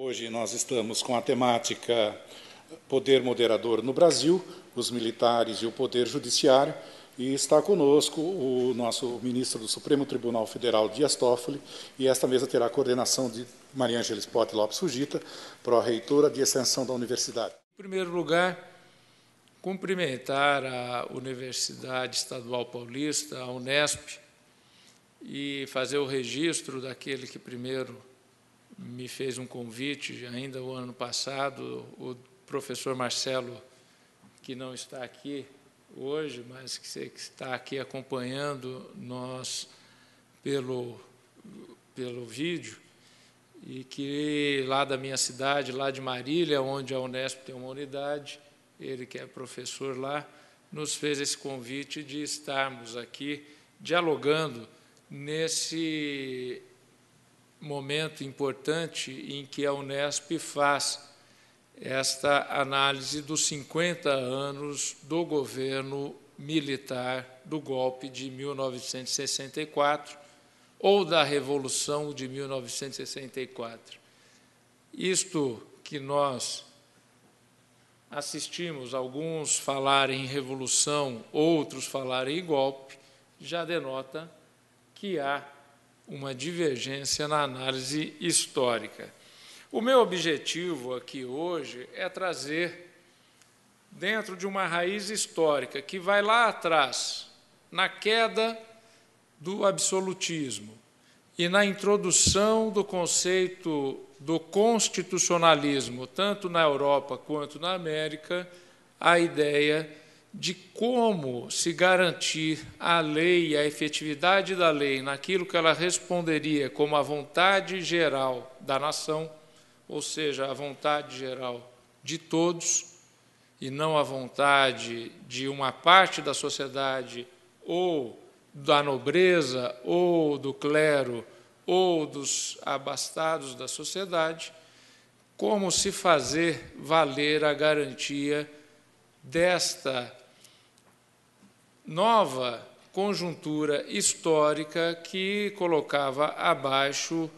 Hoje nós estamos com a temática Poder Moderador no Brasil, os militares e o Poder Judiciário, e está conosco o nosso ministro do Supremo Tribunal Federal, Dias Toffoli, e esta mesa terá a coordenação de Maria Ângela Spott Lopes Fugita, pró-reitora de Extensão da Universidade. Em primeiro lugar, cumprimentar a Universidade Estadual Paulista, a Unesp, e fazer o registro daquele que primeiro me fez um convite, ainda o ano passado, o professor Marcelo, que não está aqui hoje, mas que está aqui acompanhando nós pelo, pelo vídeo, e que lá da minha cidade, lá de Marília, onde a Unesp tem uma unidade, ele que é professor lá, nos fez esse convite de estarmos aqui dialogando nesse momento importante em que a Unesp faz esta análise dos 50 anos do governo militar do golpe de 1964 ou da Revolução de 1964. Isto que nós assistimos alguns falarem em revolução, outros falarem em golpe, já denota que há uma divergência na análise histórica. O meu objetivo aqui hoje é trazer, dentro de uma raiz histórica que vai lá atrás, na queda do absolutismo e na introdução do conceito do constitucionalismo, tanto na Europa quanto na América, a ideia de de como se garantir a lei, a efetividade da lei, naquilo que ela responderia como a vontade geral da nação, ou seja, a vontade geral de todos, e não a vontade de uma parte da sociedade, ou da nobreza, ou do clero, ou dos abastados da sociedade, como se fazer valer a garantia desta nova conjuntura histórica que colocava abaixo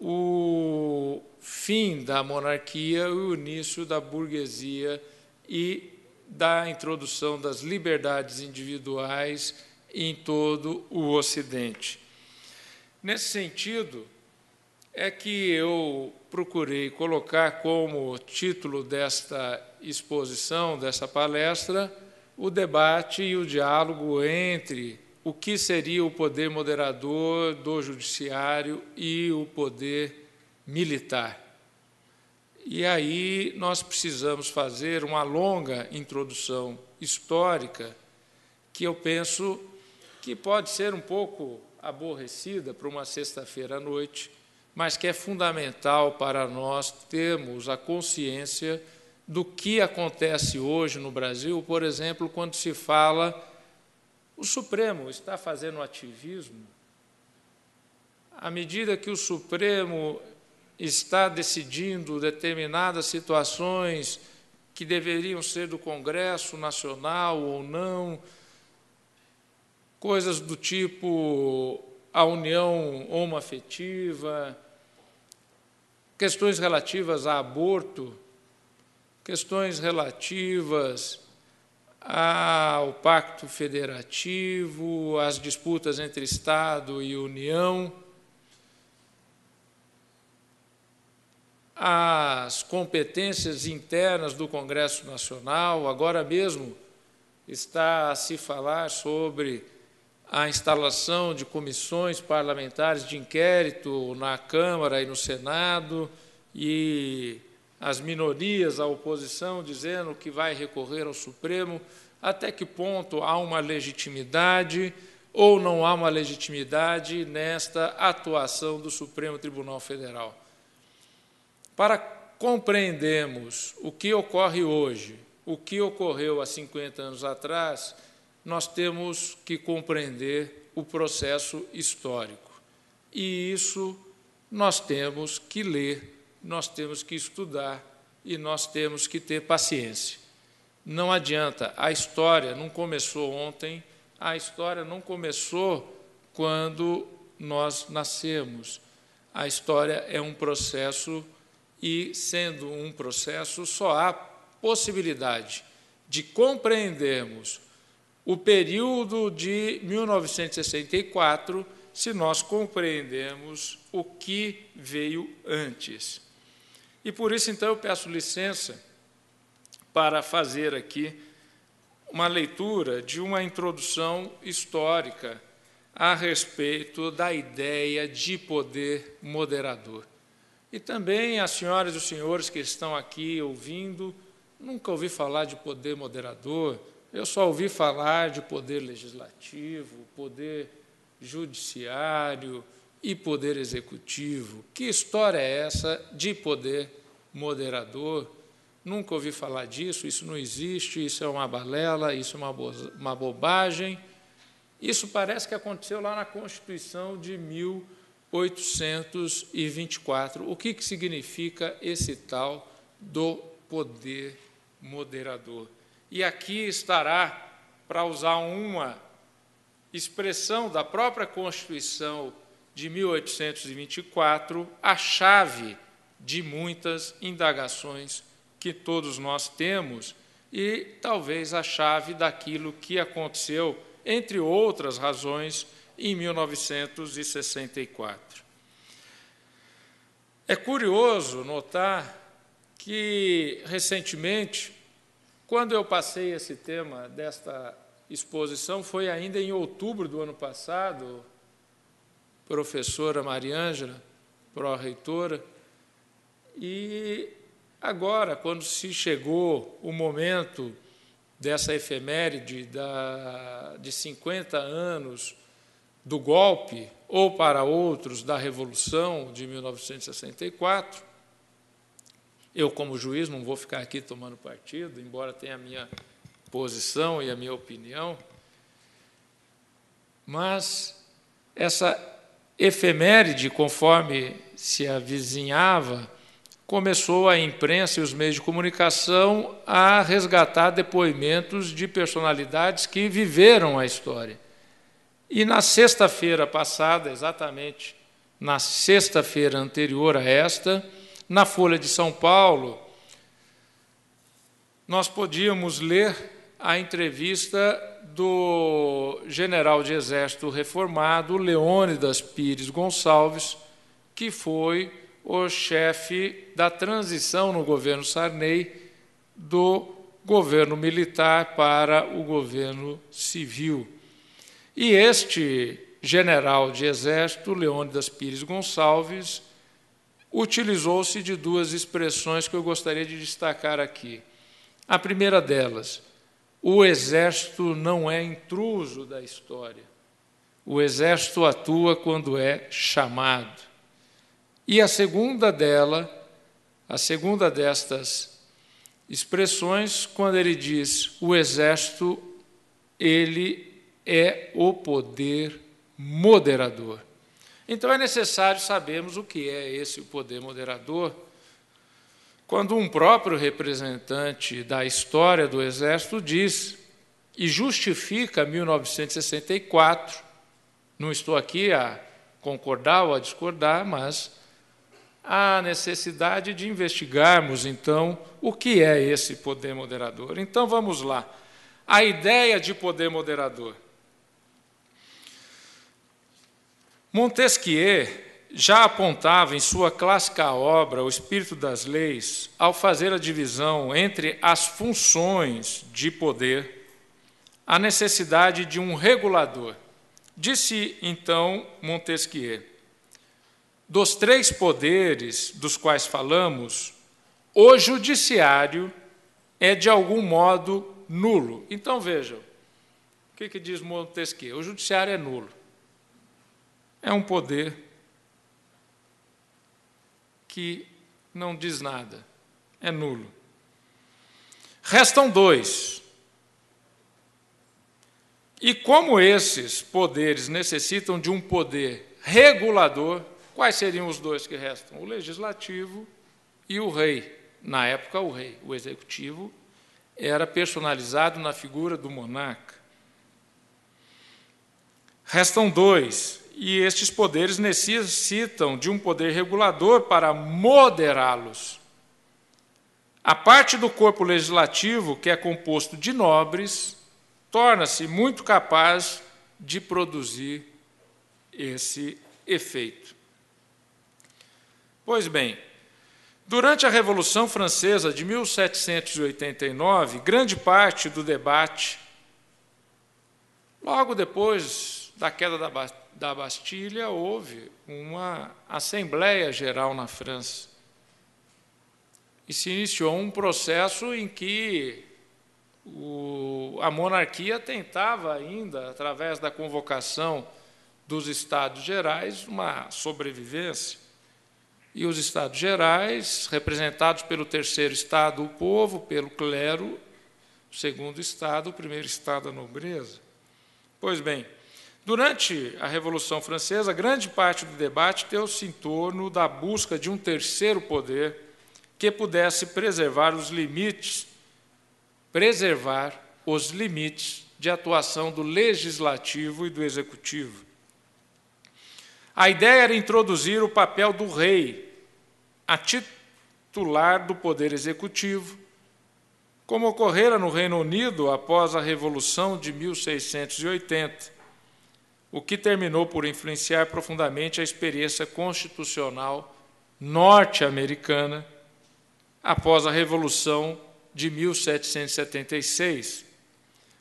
o fim da monarquia e o início da burguesia e da introdução das liberdades individuais em todo o Ocidente. Nesse sentido, é que eu procurei colocar como título desta exposição, dessa palestra, o debate e o diálogo entre o que seria o poder moderador do judiciário e o poder militar. E aí nós precisamos fazer uma longa introdução histórica que eu penso que pode ser um pouco aborrecida para uma sexta-feira à noite, mas que é fundamental para nós termos a consciência do que acontece hoje no Brasil, por exemplo, quando se fala o Supremo está fazendo ativismo. À medida que o Supremo está decidindo determinadas situações que deveriam ser do Congresso Nacional ou não, coisas do tipo a união homoafetiva, questões relativas a aborto, questões relativas ao pacto federativo, às disputas entre Estado e União, às competências internas do Congresso Nacional. Agora mesmo está a se falar sobre a instalação de comissões parlamentares de inquérito na Câmara e no Senado e as minorias, a oposição, dizendo que vai recorrer ao Supremo, até que ponto há uma legitimidade ou não há uma legitimidade nesta atuação do Supremo Tribunal Federal. Para compreendermos o que ocorre hoje, o que ocorreu há 50 anos atrás, nós temos que compreender o processo histórico. E isso nós temos que ler nós temos que estudar e nós temos que ter paciência. Não adianta, a história não começou ontem, a história não começou quando nós nascemos. A história é um processo e, sendo um processo, só há possibilidade de compreendermos o período de 1964 se nós compreendermos o que veio antes. E por isso, então, eu peço licença para fazer aqui uma leitura de uma introdução histórica a respeito da ideia de poder moderador. E também as senhoras e os senhores que estão aqui ouvindo, nunca ouvi falar de poder moderador, eu só ouvi falar de poder legislativo, poder judiciário, e poder executivo. Que história é essa de poder moderador? Nunca ouvi falar disso, isso não existe, isso é uma balela, isso é uma, bo uma bobagem. Isso parece que aconteceu lá na Constituição de 1824. O que, que significa esse tal do poder moderador? E aqui estará, para usar uma expressão da própria Constituição de 1824 a chave de muitas indagações que todos nós temos e talvez a chave daquilo que aconteceu, entre outras razões, em 1964. É curioso notar que, recentemente, quando eu passei esse tema desta exposição, foi ainda em outubro do ano passado, professora Mariângela, pró-reitora, e agora, quando se chegou o momento dessa efeméride da, de 50 anos do golpe, ou para outros, da Revolução de 1964, eu, como juiz, não vou ficar aqui tomando partido, embora tenha a minha posição e a minha opinião, mas essa efeméride, conforme se avizinhava, começou a imprensa e os meios de comunicação a resgatar depoimentos de personalidades que viveram a história. E na sexta-feira passada, exatamente na sexta-feira anterior a esta, na Folha de São Paulo, nós podíamos ler a entrevista do general de exército reformado Leônidas Pires Gonçalves, que foi o chefe da transição no governo Sarney do governo militar para o governo civil. E este general de exército, Leônidas Pires Gonçalves, utilizou-se de duas expressões que eu gostaria de destacar aqui. A primeira delas, o exército não é intruso da história. O exército atua quando é chamado. E a segunda dela, a segunda destas expressões, quando ele diz o exército, ele é o poder moderador. Então é necessário sabermos o que é esse poder moderador quando um próprio representante da história do Exército diz e justifica 1964, não estou aqui a concordar ou a discordar, mas a necessidade de investigarmos, então, o que é esse poder moderador. Então, vamos lá. A ideia de poder moderador. Montesquieu já apontava em sua clássica obra O Espírito das Leis, ao fazer a divisão entre as funções de poder, a necessidade de um regulador. Disse então Montesquieu: dos três poderes dos quais falamos, o judiciário é de algum modo nulo. Então vejam, o que, que diz Montesquieu? O judiciário é nulo. É um poder que não diz nada, é nulo. Restam dois. E como esses poderes necessitam de um poder regulador, quais seriam os dois que restam? O legislativo e o rei. Na época, o rei, o executivo, era personalizado na figura do monarca. Restam dois e estes poderes necessitam de um poder regulador para moderá-los. A parte do corpo legislativo, que é composto de nobres, torna-se muito capaz de produzir esse efeito. Pois bem, durante a Revolução Francesa de 1789, grande parte do debate, logo depois da queda da Bastilha, da Bastilha, houve uma Assembleia Geral na França. E se iniciou um processo em que o, a monarquia tentava ainda, através da convocação dos Estados Gerais, uma sobrevivência. E os Estados Gerais, representados pelo terceiro Estado, o povo, pelo clero, o segundo Estado, o primeiro Estado, a nobreza. Pois bem, Durante a Revolução Francesa, grande parte do debate deu-se em torno da busca de um terceiro poder que pudesse preservar os limites, preservar os limites de atuação do legislativo e do executivo. A ideia era introduzir o papel do rei, a titular do poder executivo, como ocorrera no Reino Unido após a Revolução de 1680 o que terminou por influenciar profundamente a experiência constitucional norte-americana após a Revolução de 1776.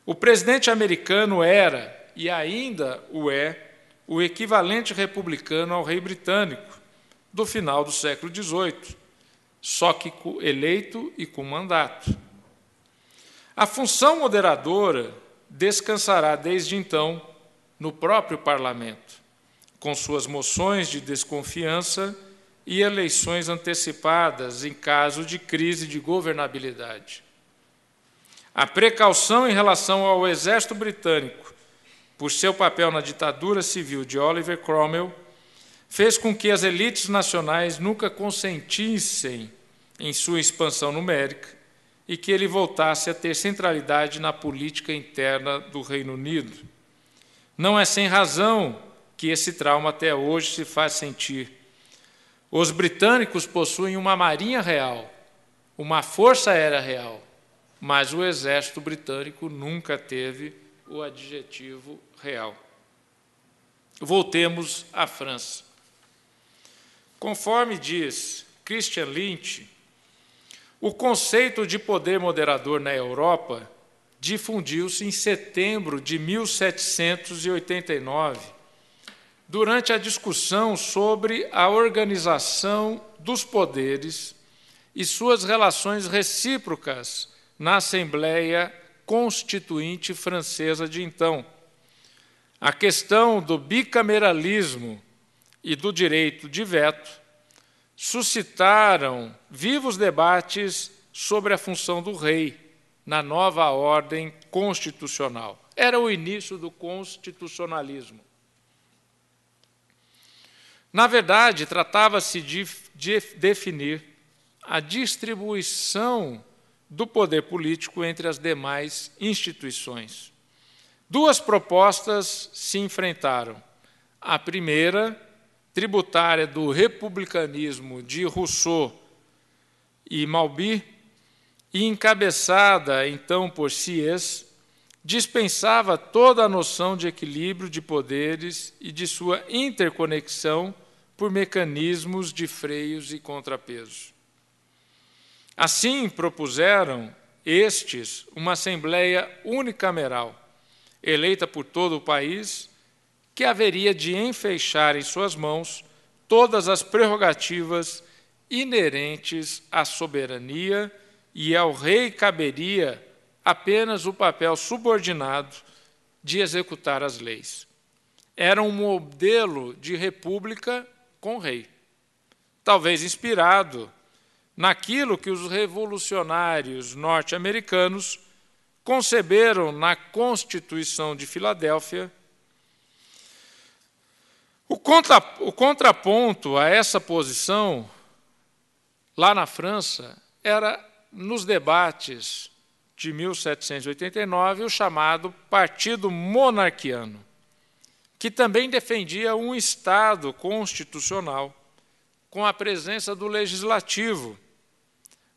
O presidente americano era, e ainda o é, o equivalente republicano ao rei britânico do final do século XVIII, só que eleito e com mandato. A função moderadora descansará desde então no próprio parlamento, com suas moções de desconfiança e eleições antecipadas em caso de crise de governabilidade. A precaução em relação ao exército britânico, por seu papel na ditadura civil de Oliver Cromwell, fez com que as elites nacionais nunca consentissem em sua expansão numérica e que ele voltasse a ter centralidade na política interna do Reino Unido. Não é sem razão que esse trauma até hoje se faz sentir. Os britânicos possuem uma marinha real, uma força aérea real, mas o exército britânico nunca teve o adjetivo real. Voltemos à França. Conforme diz Christian Lynch, o conceito de poder moderador na Europa difundiu-se em setembro de 1789, durante a discussão sobre a organização dos poderes e suas relações recíprocas na Assembleia Constituinte Francesa de então. A questão do bicameralismo e do direito de veto suscitaram vivos debates sobre a função do rei na nova ordem constitucional. Era o início do constitucionalismo. Na verdade, tratava-se de, de, definir a distribuição do poder político entre as demais instituições. Duas propostas se enfrentaram. A primeira, tributária do republicanismo de Rousseau e Malby, e encabeçada então por Sies, dispensava toda a noção de equilíbrio de poderes e de sua interconexão por mecanismos de freios e contrapeso. Assim propuseram estes uma assembleia unicameral, eleita por todo o país, que haveria de enfeixar em suas mãos todas as prerrogativas inerentes à soberania e ao rei caberia apenas o papel subordinado de executar as leis. Era um modelo de república com rei, talvez inspirado naquilo que os revolucionários norte-americanos conceberam na Constituição de Filadélfia. O, contra, o contraponto a essa posição, lá na França, era nos debates de 1789 o chamado Partido Monarquiano, que também defendia um Estado constitucional com a presença do legislativo,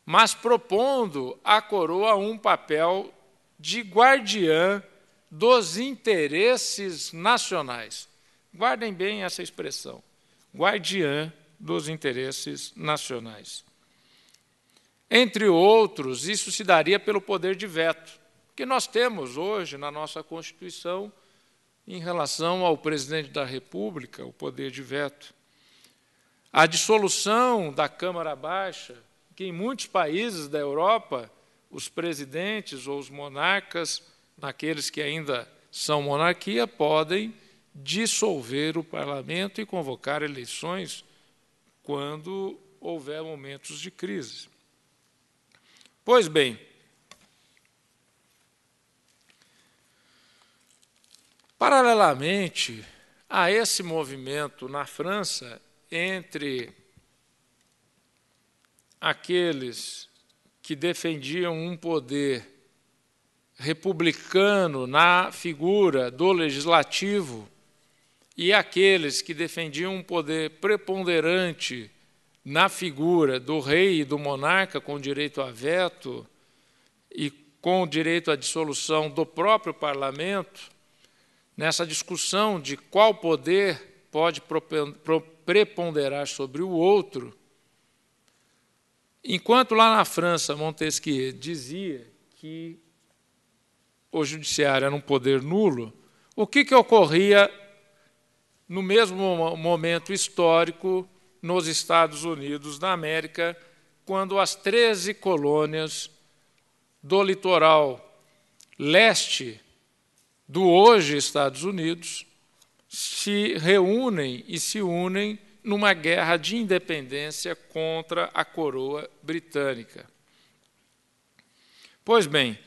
mas propondo à coroa um papel de guardiã dos interesses nacionais. Guardem bem essa expressão: guardiã dos interesses nacionais. Entre outros, isso se daria pelo poder de veto, que nós temos hoje na nossa Constituição em relação ao presidente da República, o poder de veto. A dissolução da Câmara Baixa, que em muitos países da Europa, os presidentes ou os monarcas, naqueles que ainda são monarquia, podem dissolver o parlamento e convocar eleições quando houver momentos de crise. Pois bem, paralelamente a esse movimento na França entre aqueles que defendiam um poder republicano na figura do legislativo e aqueles que defendiam um poder preponderante na figura do rei e do monarca com direito a veto e com direito à dissolução do próprio parlamento, nessa discussão de qual poder pode preponderar sobre o outro, enquanto lá na França Montesquieu dizia que o judiciário era um poder nulo, o que, que ocorria no mesmo momento histórico nos Estados Unidos da América, quando as 13 colônias do litoral leste do hoje Estados Unidos se reúnem e se unem numa guerra de independência contra a coroa britânica. Pois bem,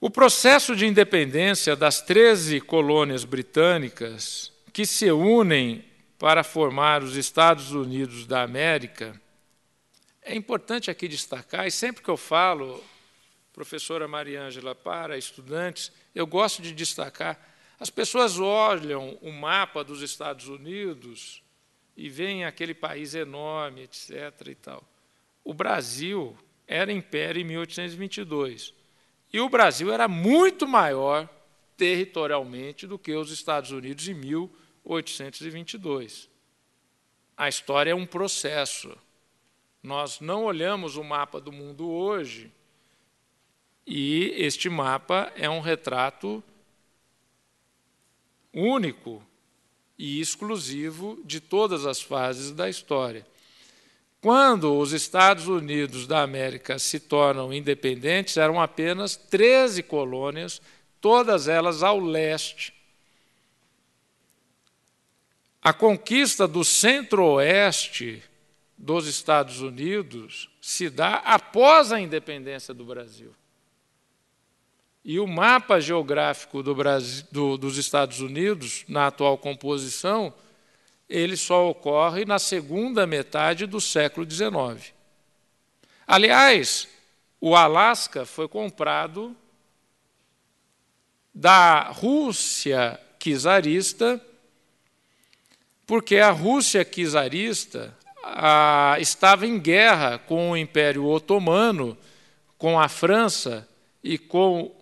o processo de independência das 13 colônias britânicas que se unem para formar os Estados Unidos da América, é importante aqui destacar, e sempre que eu falo, professora Mariângela, para estudantes, eu gosto de destacar, as pessoas olham o mapa dos Estados Unidos e veem aquele país enorme, etc. e tal. O Brasil era império em 1822. E o Brasil era muito maior territorialmente do que os Estados Unidos em 1822. 822. A história é um processo. Nós não olhamos o mapa do mundo hoje e este mapa é um retrato único e exclusivo de todas as fases da história. Quando os Estados Unidos da América se tornam independentes, eram apenas 13 colônias, todas elas ao leste a conquista do centro-oeste dos Estados Unidos se dá após a independência do Brasil. E o mapa geográfico do Brasil, do, dos Estados Unidos, na atual composição, ele só ocorre na segunda metade do século XIX. Aliás, o Alasca foi comprado da Rússia czarista porque a Rússia czarista a, estava em guerra com o Império Otomano, com a França e com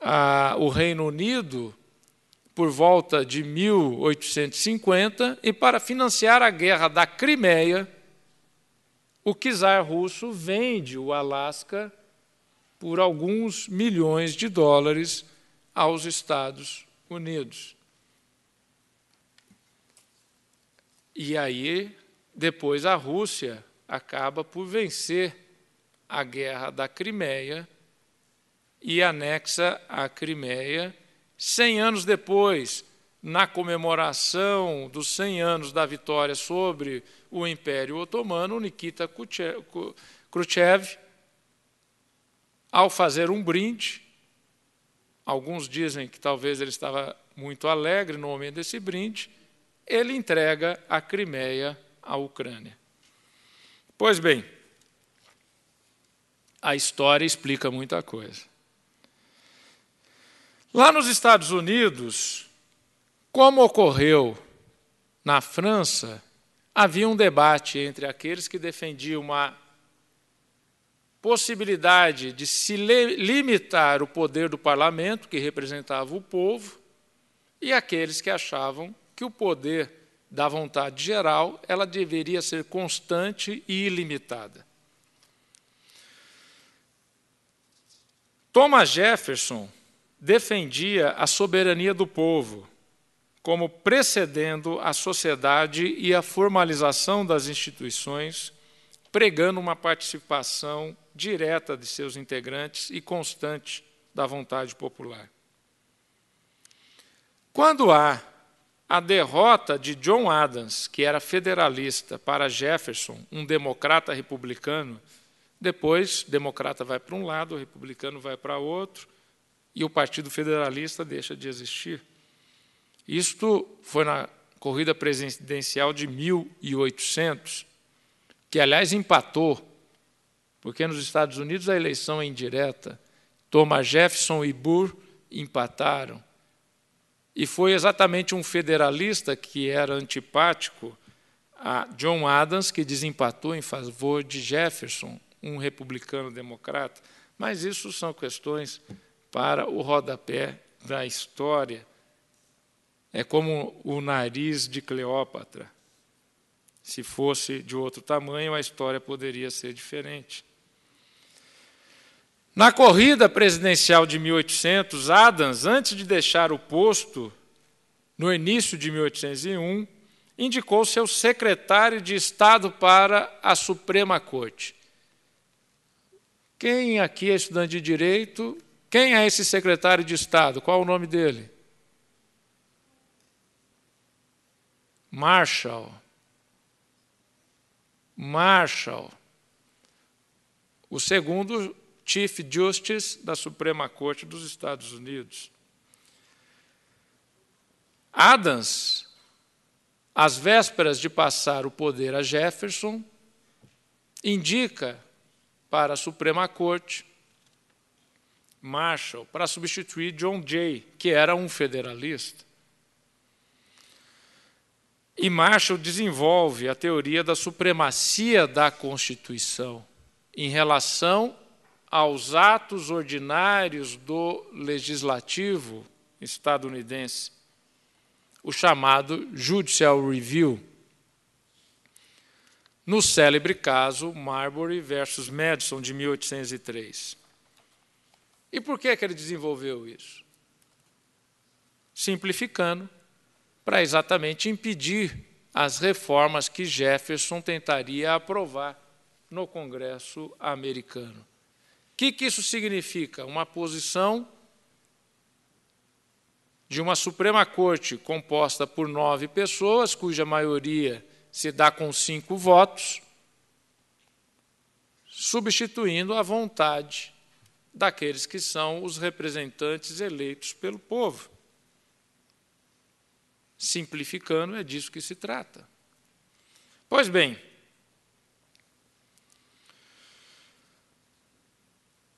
a, o Reino Unido por volta de 1850, e para financiar a guerra da Crimeia, o czar russo vende o Alasca por alguns milhões de dólares aos Estados Unidos. E aí, depois, a Rússia acaba por vencer a guerra da Crimeia e anexa a Crimeia. Cem anos depois, na comemoração dos 100 anos da vitória sobre o Império Otomano, Nikita Khrushchev, ao fazer um brinde, alguns dizem que talvez ele estava muito alegre no momento desse brinde, ele entrega a Crimeia à Ucrânia. Pois bem, a história explica muita coisa. Lá nos Estados Unidos, como ocorreu na França, havia um debate entre aqueles que defendiam uma possibilidade de se limitar o poder do parlamento, que representava o povo, e aqueles que achavam que o poder da vontade geral ela deveria ser constante e ilimitada. Thomas Jefferson defendia a soberania do povo como precedendo a sociedade e a formalização das instituições, pregando uma participação direta de seus integrantes e constante da vontade popular. Quando há a derrota de John Adams, que era federalista, para Jefferson, um democrata republicano, depois democrata vai para um lado, republicano vai para outro, e o Partido Federalista deixa de existir. Isto foi na corrida presidencial de 1800, que aliás empatou, porque nos Estados Unidos a eleição é indireta. Thomas Jefferson e Burr empataram. E foi exatamente um federalista que era antipático a John Adams que desempatou em favor de Jefferson, um republicano democrata. Mas isso são questões para o rodapé da história. É como o nariz de Cleópatra. Se fosse de outro tamanho, a história poderia ser diferente. Na corrida presidencial de 1800, Adams, antes de deixar o posto, no início de 1801, indicou seu secretário de Estado para a Suprema Corte. Quem aqui é estudante de direito? Quem é esse secretário de Estado? Qual o nome dele? Marshall. Marshall. O segundo Chief Justice da Suprema Corte dos Estados Unidos. Adams, às vésperas de passar o poder a Jefferson, indica para a Suprema Corte Marshall para substituir John Jay, que era um federalista. E Marshall desenvolve a teoria da supremacia da Constituição em relação aos atos ordinários do legislativo estadunidense, o chamado Judicial Review, no célebre caso Marbury versus Madison de 1803. E por que, é que ele desenvolveu isso? Simplificando, para exatamente impedir as reformas que Jefferson tentaria aprovar no Congresso americano que, que isso significa? Uma posição de uma Suprema Corte composta por nove pessoas, cuja maioria se dá com cinco votos, substituindo a vontade daqueles que são os representantes eleitos pelo povo. Simplificando, é disso que se trata. Pois bem,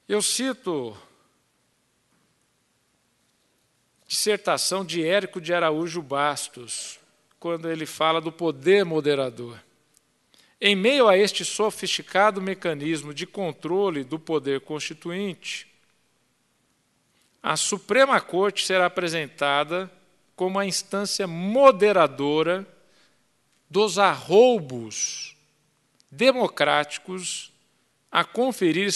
Eu cito dissertação de Érico de Araújo Bastos, quando ele fala do poder moderador. Em meio a este sofisticado mecanismo de controle do poder constituinte, a Suprema Corte será apresentada como a instância moderadora dos arroubos democráticos a conferir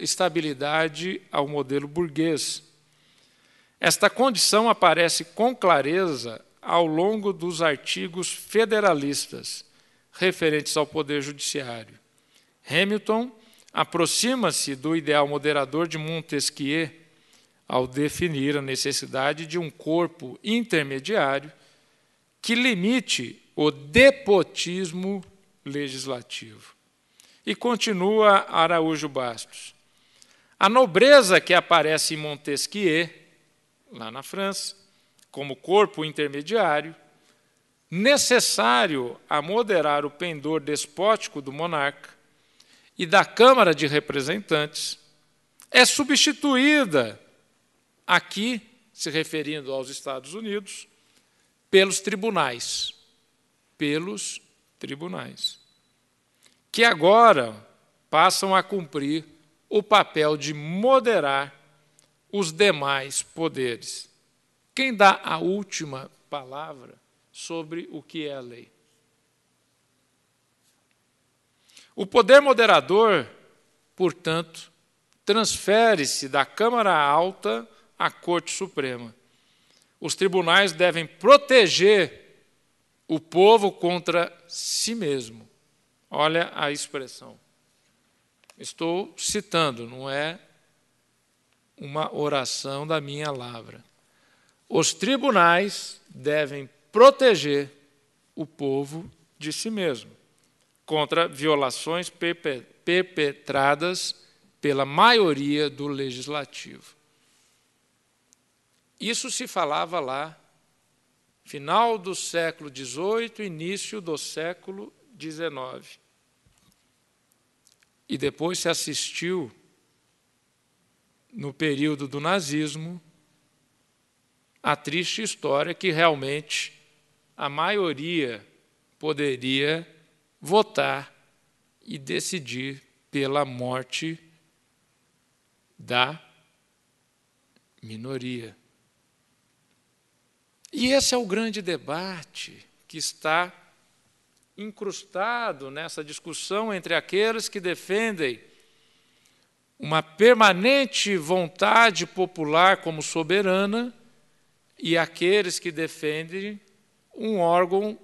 estabilidade ao modelo burguês. Esta condição aparece com clareza ao longo dos artigos federalistas referentes ao poder judiciário. Hamilton aproxima-se do ideal moderador de Montesquieu ao definir a necessidade de um corpo intermediário que limite o depotismo legislativo. E continua Araújo Bastos. A nobreza que aparece em Montesquieu, lá na França, como corpo intermediário, necessário a moderar o pendor despótico do monarca e da Câmara de Representantes, é substituída, aqui se referindo aos Estados Unidos, pelos tribunais. Pelos tribunais que agora passam a cumprir o papel de moderar os demais poderes. Quem dá a última palavra sobre o que é a lei? O poder moderador, portanto, transfere-se da Câmara Alta à Corte Suprema. Os tribunais devem proteger o povo contra si mesmo Olha a expressão. Estou citando, não é uma oração da minha palavra. Os tribunais devem proteger o povo de si mesmo contra violações perpetradas pela maioria do legislativo. Isso se falava lá, final do século XVIII, início do século XIX e depois se assistiu, no período do nazismo, a triste história que realmente a maioria poderia votar e decidir pela morte da minoria. E esse é o grande debate que está incrustado nessa discussão entre aqueles que defendem uma permanente vontade popular como soberana e aqueles que defendem um órgão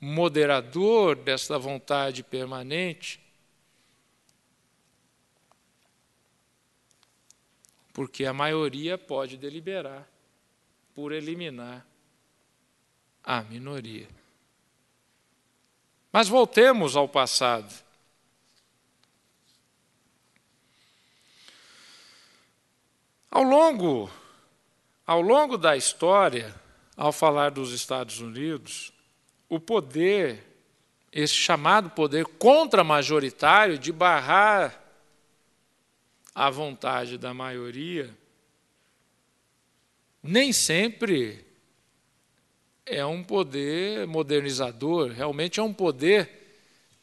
moderador desta vontade permanente. Porque a maioria pode deliberar por eliminar a minoria. Mas voltemos ao passado. Ao longo, ao longo da história, ao falar dos Estados Unidos, o poder, esse chamado poder contra-majoritário de barrar a vontade da maioria, nem sempre é um poder modernizador, realmente é um poder.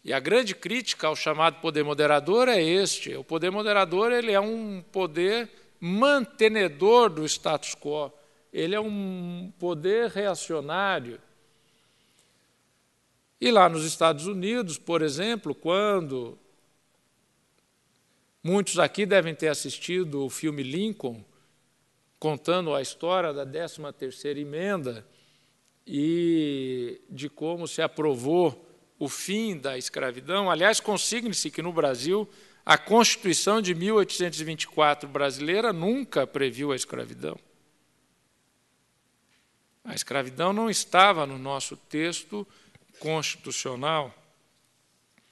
E a grande crítica ao chamado poder moderador é este: o poder moderador ele é um poder mantenedor do status quo, ele é um poder reacionário. E lá nos Estados Unidos, por exemplo, quando muitos aqui devem ter assistido o filme Lincoln, contando a história da 13 emenda, e de como se aprovou o fim da escravidão. Aliás, consigne-se que no Brasil a Constituição de 1824 brasileira nunca previu a escravidão. A escravidão não estava no nosso texto constitucional.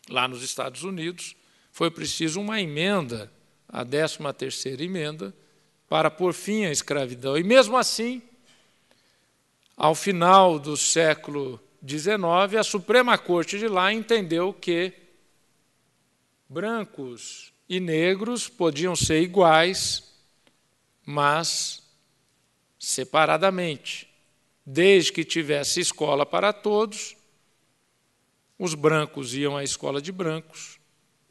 Lá nos Estados Unidos, foi preciso uma emenda, a 13ª emenda, para pôr fim à escravidão. E mesmo assim, ao final do século XIX, a Suprema Corte de lá entendeu que brancos e negros podiam ser iguais, mas separadamente. Desde que tivesse escola para todos, os brancos iam à escola de brancos,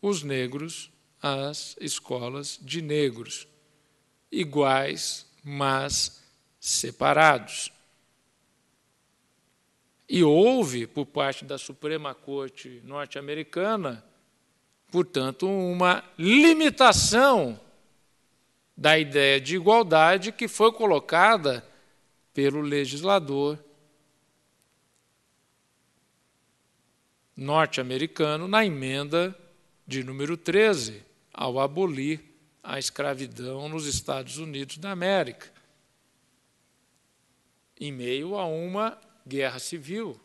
os negros às escolas de negros. Iguais, mas separados. E houve, por parte da Suprema Corte norte-americana, portanto, uma limitação da ideia de igualdade que foi colocada pelo legislador norte-americano na emenda de número 13, ao abolir a escravidão nos Estados Unidos da América, em meio a uma guerra civil,